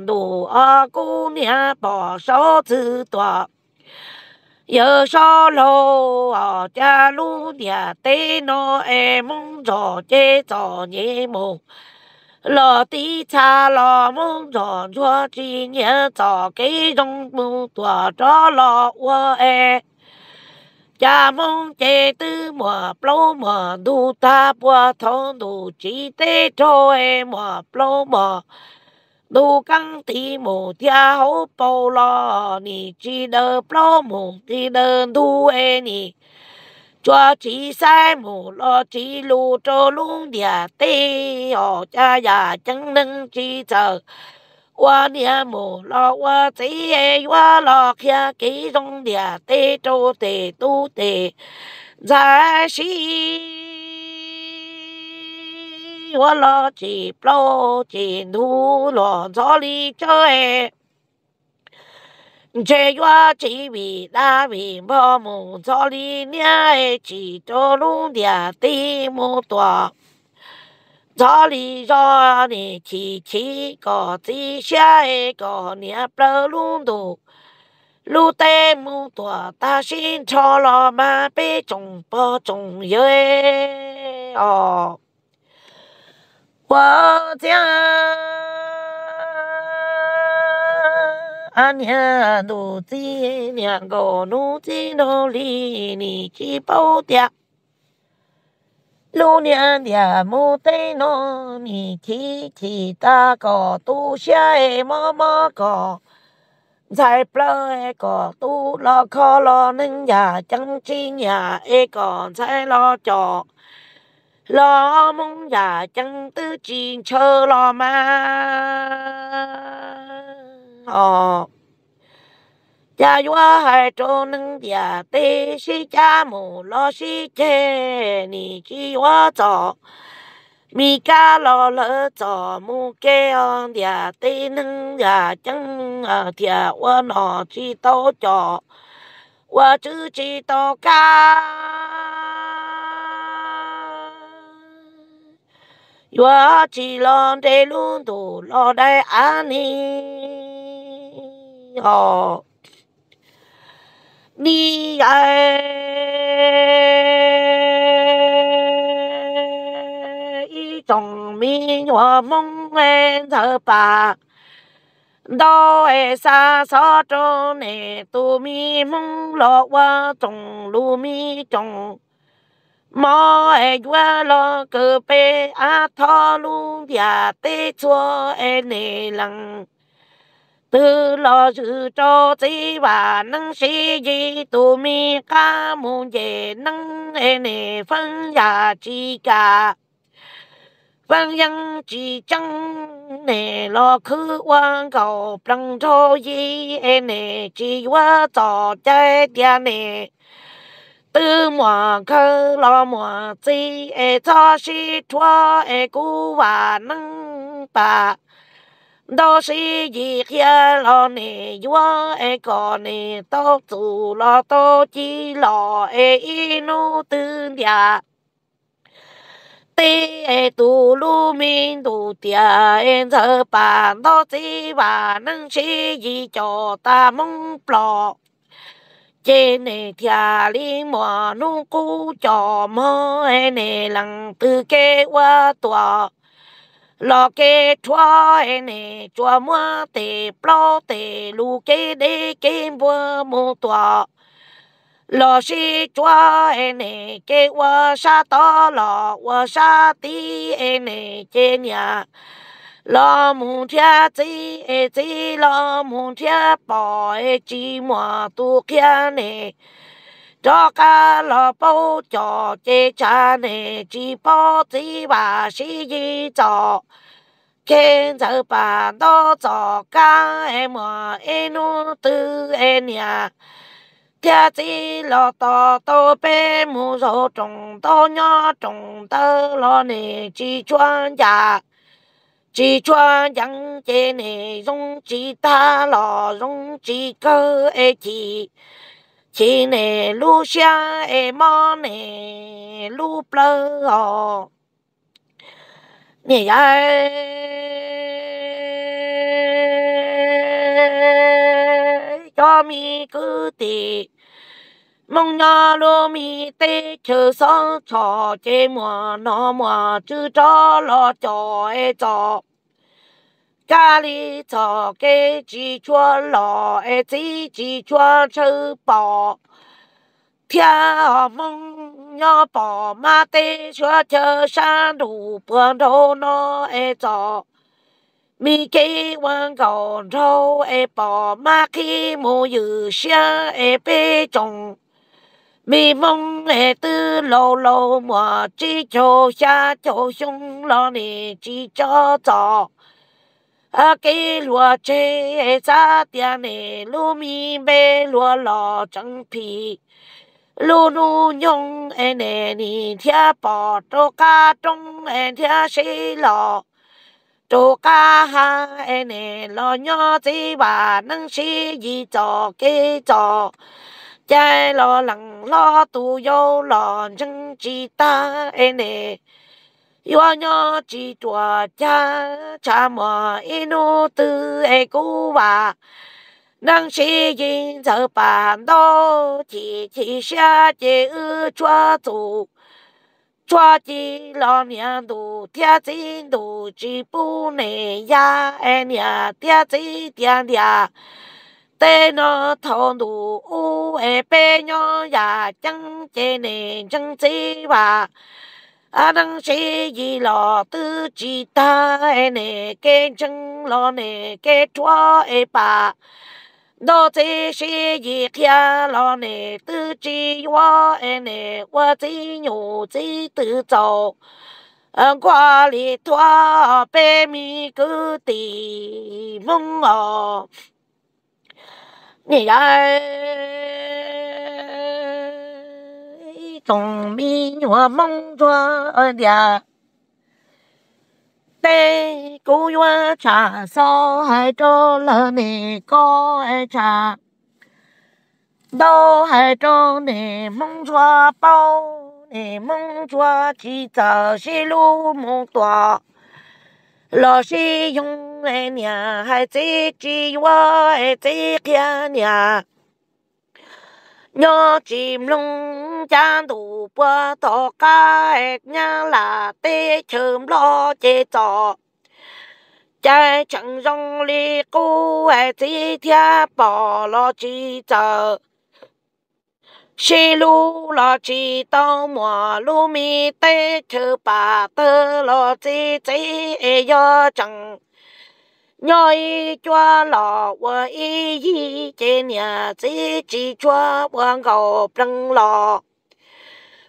奴儿姑娘把手指断，有小路啊，家路娘对那爱梦着的早年梦，老地茶老梦着着几年早给中梦多着老我爱。cha mong chế tư mùa plô mùa đu ta bùa thông đu chỉ tế cho e mùa plô mùa đu căng tí mù tia hô bồ lò nì chỉ đơ plô mù tí đơ đu e nì cho chỉ sai mù lo chỉ lù cho luôn địa tê họ cha già chẳng nâng chỉ chờ 我娘母老我贼，我老看给中的得着得都得，在西我老几老几奴老早里走哎。这月这位那位保姆早里娘哎，几着弄点对木多。查理查理，七七个子下个，你不要乱动。路太多，大心吵了门，别中不中意？哦，我家阿娘如今两个如今都离你去不掉。六年的牡丹农，你提提大个都下哎妈妈个，才不哎个都老靠老人家将军呀哎个才老叫，老梦呀将都进车了嘛，哦。hai 家园海中能家对，谁家母老谁家，你给我找。mi ca lo lỡ trò mu kê on nhà tê nâng nhà chân ở à, thia qua nọ chi tô trò qua chữ chi tô ca qua chi lo đê luôn tù lo đê ani oh đi ai trong mi hoa mong em thở bà đó e xa xó cho nè tu mi mong lo qua trong lu mi trong mò e qua lo cơ bê a tho lu bia tê chua e nè lăng từ lo sự cho chỉ và năng sĩ gì tụ mi ca muốn về năng hệ e nề phân giả chi cả văn nhân chỉ chẳng nề lo khứ quan cầu bằng cho gì hệ e nề chỉ qua tỏ trái tia nề tư mùa khơ lo mùa chi hệ e cho sĩ thua hệ cú và năng bà đó sĩ gì kia lo nè vua e có nè tao chủ lo tao chỉ lo e inu tư địa tê e tu lu min tu tia en giờ bàn đó sĩ bà nâng sĩ gì cho ta mong plọ trên nè thia li mò nu cu cho mơ e nè lăng tư kế qua tòa 老街穿的，穿么的，老的路给的给我么多。老是穿的给我啥多，老我啥的给你。老母亲在在老母亲旁，寂寞多天呢。cho cá lo bao cho chế cha nè chỉ bao chỉ bà sĩ gì cho khen giờ bà đó cho cả em mà em nu từ em nhà cha chỉ lo to to bé mu số trồng to nhỏ trồng tơ lo nè chỉ chuyên gia chỉ chuyên chẳng chế nè dùng chỉ ta lo dùng chỉ cơ ấy e chỉ 心里路上的马，心路不老。你呀，有米土地，孟伢罗米在车上唱着歌，那么就找老家来找。家里早给几圈老爱这几圈吃饱，天梦要宝马的学车山路坡头那爱早，米给我高头爱宝马开木有些爱杯中。mi mong hệ tư lâu lâu mà chỉ cho xa cho xuống lo nè chỉ cho cho à cái lúa chế ra tiền này lúa bê lúa lò trắng pì lúa nu nhung em này bỏ tô cá trong em thia xí lò tô cá ha em này lò nhỏ chỉ bà cho cái cho chạy lò lằng lò tu yêu lò ta em yo nyo chi tua cha cha mo inu tư e cu ba năng sĩ yin giờ bản đô chỉ chỉ xa chỉ ư chua chủ chua chỉ lo nhà đủ thiên chính đủ chỉ bu nề ya e nhà thiên chính thiên nhà tê nó thâu đủ u e bê nhỏ ya chẳng chế nề chẳng chế 俺那一老的鸡蛋那个蒸老那个抓一把。那这一天老的都我屋呢，我在牛子里走，嗯，挂里多白米个的梦啊，你来。tổng mi nhua mong cho ở nhà tê cú nhua trà hai cho lỡ nè có ai đâu hai cho nè mong cho bao nè mong cho chỉ chờ xí lu mong tòa lo xí dùng ai hai chỉ chỉ qua ai chỉ kia nhà nhớ chim lung chan đủ bữa tỏ cái nhà là tê chớm lo chế trò trái chẳng rong li cô ai chỉ thia bỏ lo chỉ chờ xí lu lo chỉ tao mò lu mi tê chớ bà tơ lo chỉ chỉ ai yo e chẳng nhoi cho lò và y y chế nhà chế chỉ cho bọn cầu bằng lò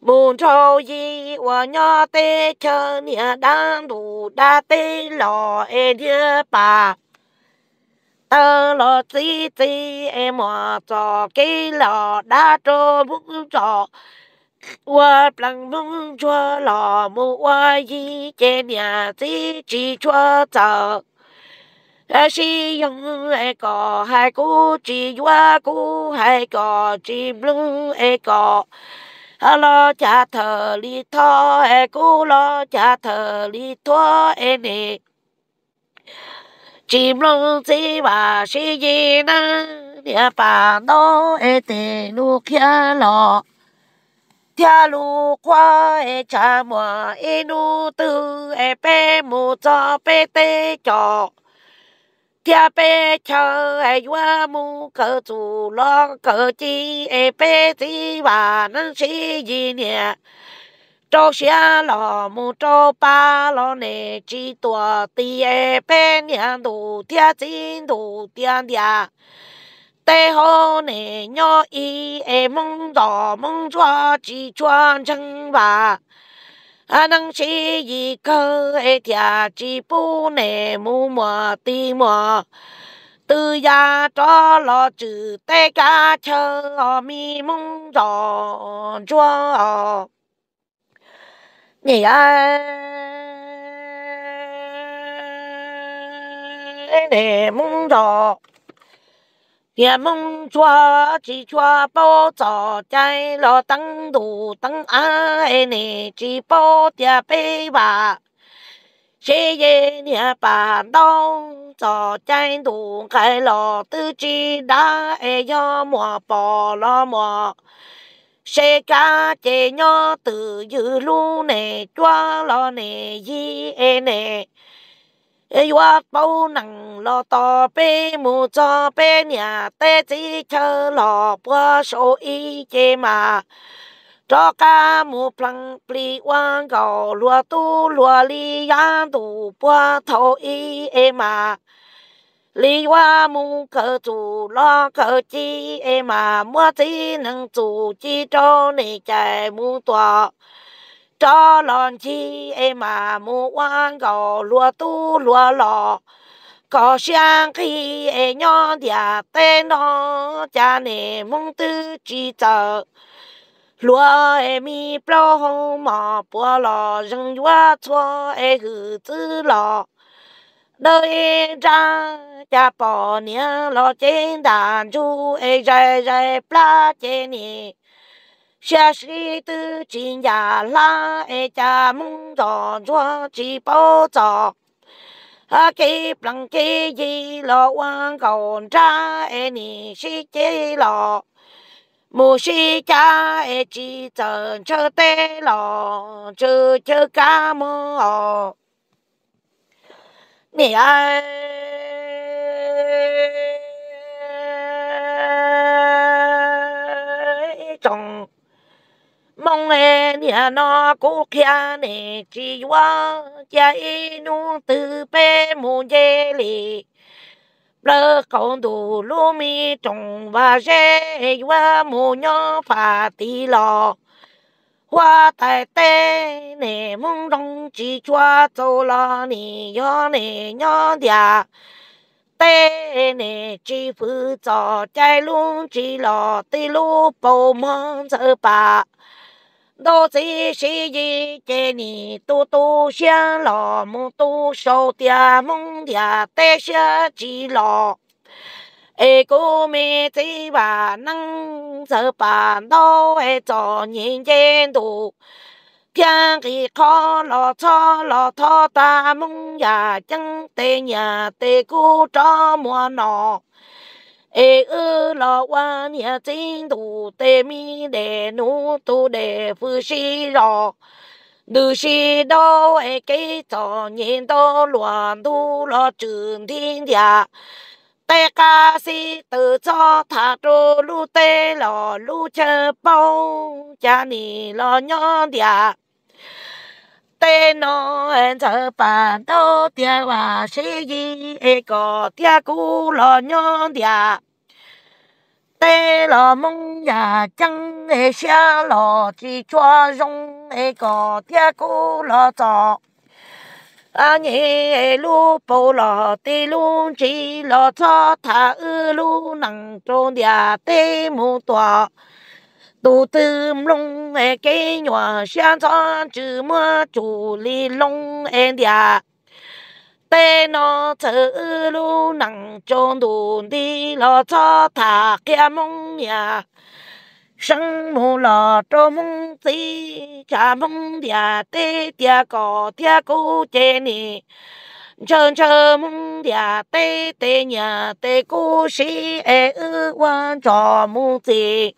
muốn cho y và nhớ tê cho nhà đang đủ đã tê lò e đĩa bà tơ lò tí tí em mà cho cái lò đã cho bút cho qua bằng mông cho lò mua y chế nhà chế chỉ cho chợ a si yong e ko hai ku chi yua ku hai ko chi blue e ko a cha thờ li tho e ku lo cha thờ li tho e ne chim lông chỉ và si gì na địa bà nó e te lu kia lo tia lu qua e cha mua e nu tư e pe mu cho pe te cho 家白桥哎岳母可祖老可鸡哎白鸡娃能是一年。朝下老母朝把老奶几多地哎白年度天金度天天。对好奶鸟一哎梦到梦做几转成吧。阿能是一个爱天气不内木莫地莫，都呀着了只带家车迷蒙着着，你呀，内蒙着。天门抓起抓包早在了当土当爱你只包的背吧，谁也你把刀早在土开了自己拿哎呀莫包了莫。谁家这鸟子有路呢？抓了呢一呢？哎哟！不能了，大伯母做百娘带记着老婆手艺的嘛。这个木盆里往高里丢，往里压，堵头一的嘛。里外木刻竹那个尖的嘛，我只能自己找那家木匠。cho lon chi em mà mua quan gò lúa tu lúa lò có sáng khi em nhỏ nhà tên nó cha nè mong tư chỉ chờ lúa em mi bao hồng mà bùa lò rừng hoa chua e hử tư lò đời ra cha bỏ nhà lò trên đàn chú e dài dài pla trên nè 下西的金牙拉哎家木早做几包早，啊给不给一老王搞炸哎你是几老，木是家哎几整车的老，这就干么哦，你哎。mong em nia no cố kia nè chỉ wa chạy e nu từ pe mu je li lơ con đủ lu mi trong và je wa mu nho pha ti lo hoa tài tê nè mong đông chỉ cho châu lo nè yo nè nho đẹp tê nè chỉ phụ cho chạy luôn chỉ lo tê lu bầu mong chờ bà 多谢谢谢给你多多谢老母多少点梦点带下几老。ai cô mẹ chỉ bà nâng giờ bà đâu ai cho nhìn trên đủ thiên kỳ khó lo cho lo thọ ta mong nhà chân tê nhà tê cô cho mua nọ ê ư lo qua chính tu tê mi đề nu tu đề phu si rò nữ sĩ đó ấy cái cho nhìn đó loạn tu lo trường thiên địa dạ. tê ca sĩ tự cho thả trô lu tê lo lu chơ bao cha nì lo nhon địa dạ tê nó en giờ bàn đô tia và sĩ gì e có tia cú lo nhon tia tê lo mong ya chẳng e xia lo chỉ cho rong e có tia cú lo cho anh nhẹ lu bồ lo tê lu chỉ lo cho thà ư lu nặng trôn tia tê mu tọa tổ tư lông ai cái nhỏ sáng cho chữ mưa chủ li lông em địa tê nó chữ lu nặng trôn đủ đi lo cho thả kia mông nhà sinh mù lo cho mông tí cha mông địa tê địa cỏ địa cô chê nì chân chân mông địa tê tê nhà tê cô sĩ ê ư quan trò mông tí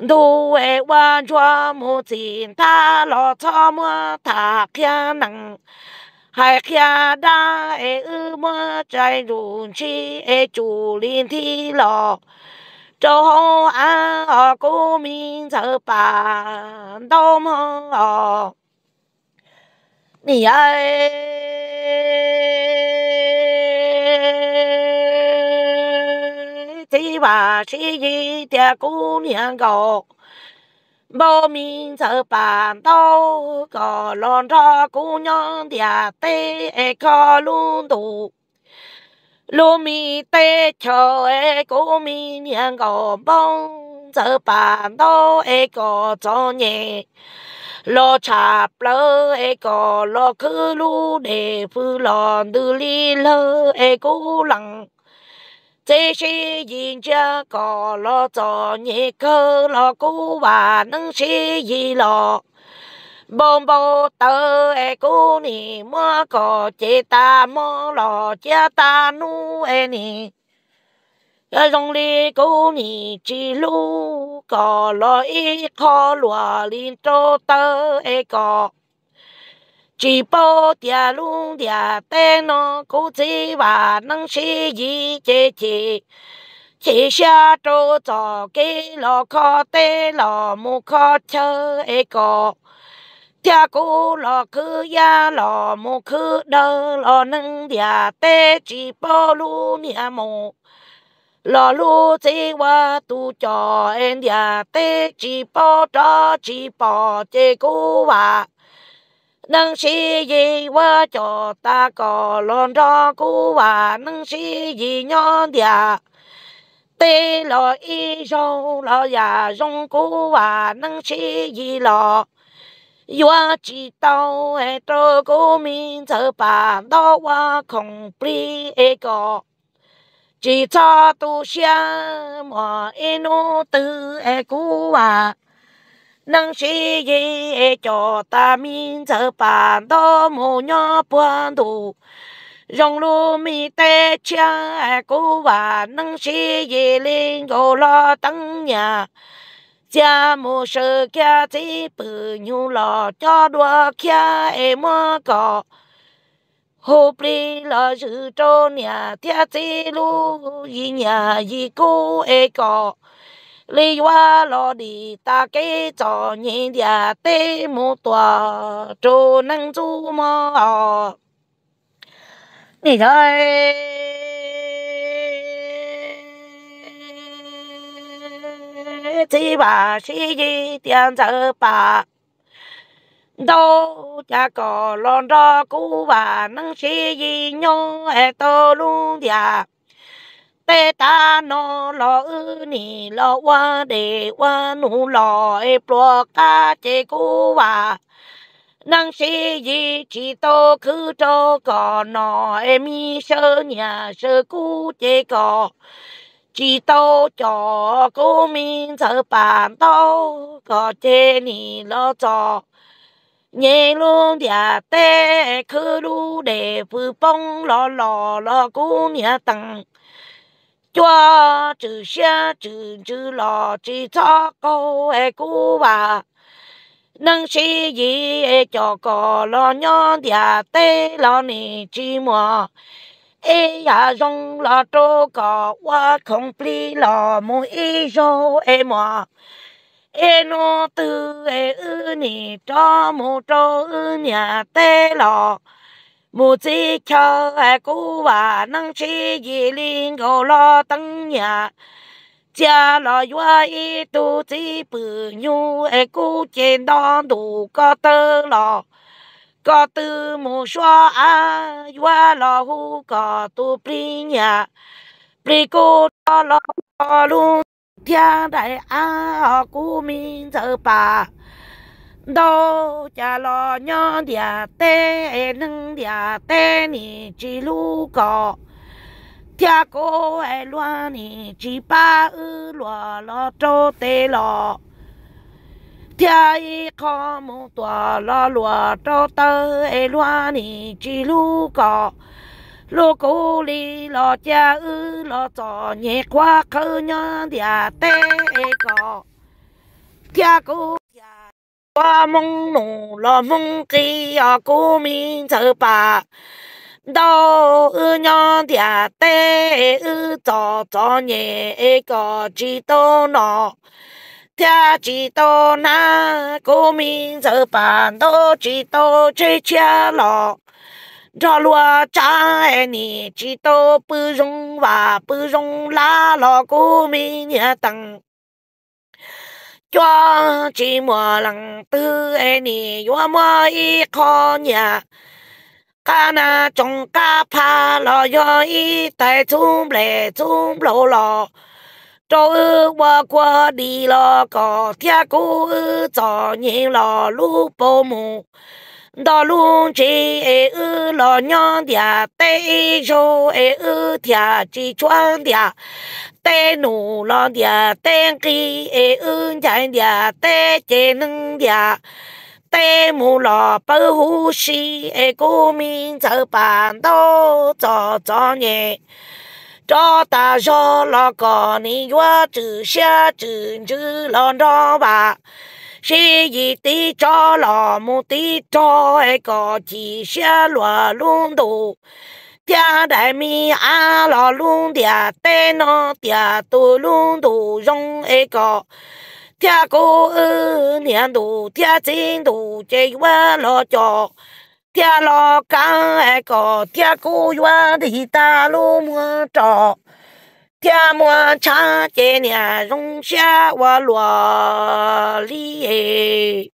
đủ hệ qua cho mù chỉ ta lo cho mưa thả kia nặng hai kia đa hệ e ư mưa chạy đủ chi hệ e chủ liên thi lò châu hô á ở cô mình sợ bà đông hô 西瓦西一的姑娘狗。报名就办到个龙朝姑娘的对个路途，路米对桥哎，姑娘个帮就办到一个中年，老茶楼一个老客路的不老努力了一个人。这是人家搞了早年可了古娃能是一了。bông bô tơ e cô nì mua cỏ chế ta mua lò chế ta nu e nì cái dòng đi cô nì chỉ lu cỏ lò ít khó lùa cho tơ e cỏ chỉ bỏ địa luôn địa tê nó cố chỉ và năng sĩ gì chế chế chỉ xa trô trò cái lò khó tê lò mù khó chơ ê cò tia cô lò cứ ya lò mù cứ đơ lò nâng địa tê chỉ bỏ luôn địa mù lò lu chỉ qua tu trò em địa tê chỉ bỏ cho chỉ bỏ chế cố và nâng sĩ gì qua cho ta có lon cho cú và nâng sĩ gì nhỏ đi, tê lo y rau lo ya rong cú và nâng sĩ gì lo yo chỉ tao hệ trô cố mình thở bà đó qua không pri e có chỉ cho tu xia mà eno tư e cú và 能是一叫大名车半到母鸟半途，让路米带枪古话，能是一零个老等呀。家母是家这不牛老家多看爱莫搞，后边老是找娘，天这路一年一个爱搞。li wa lo đi ta cái cho nhị địa tê mô tòa cho năng chú mơ nè thôi chỉ bà chỉ gì tiền giờ bà đâu cha có lon ra cú bà năng chỉ gì nhau hệ to luôn địa tê ta nó lo ư nì lo wa để wa nu lo e pro ca chê cú và năng sĩ gì chỉ tô cứ cho cò nọ em mi sơ nhà sơ cú chê cò chỉ tô cho cô mình sợ bàn tô cò chê nì lo cho nhẹ luôn địa tê cứ lu để phư bông lo lo lo cú nhà tặng chúa chữ xe chữ chữ lò chữ cho cô hệ cú bà nâng sĩ gì cho có lo nhon địa tê lo nì chi mùa ê ya rong lo trô có qua không pli lo mu y rô ê mùa ê nô tư ê ư nì cho mu trô ư nhà tê lo 母子桥哎，古话能吃一零个老等呀。家老远一肚子不牛哎，古见当土个得了。个都莫说啊，我老虎个都不呀，不过老老路天来啊，股民走吧。đó cha lo nhớ địa tê nâng địa tê nì chỉ lu cọ cha cô ai lo nì chỉ ba ư lo lo cho tê lo cha y khó mu tòa lo lo cho tơ ai lo nì chỉ lu cọ lô cô li lo cha ư lo cho nhẹ qua khơ nhớ địa tê cọ cha cô qua mông nụ lo mong kỳ ở à, cô mình chờ bà đâu ư nhỏ địa tê ư cho cho nhẹ có chỉ tô nó thia chỉ tô na cô mình chờ bà đâu chỉ tô chơi chia lọ cho lúa cha e nè chỉ tô bự rong và bự rong lá lọ cô mình nhà tặng cho chỉ mùa lăng tư ê nì yo mơ y khó nhà ca na trong ca pa lo yo y tại chung lệ chung lộ lọ cho ư qua qua đi lo có thia cô ư cho nhìn lo lu bồ mù đó luôn chỉ ế ư lo nhon địa tê rô ế ư thia chỉ chuan địa tê nụ lo địa tê kỳ ế ư chạy địa tê chế nâng địa tê mù lò bơ hú xì ế cô minh chờ bản đồ cho cho nhẹ cho ta cho lo có ni yo chữ xa chữ chữ lo đó bà 是一地找老母地找一个几些罗龙头。家在米阿老龙的，带那的多龙头用一个。家过二年多，家进度这我老家。家老干一个，家过远的大路么着。天莫长，今年容下我罗丽。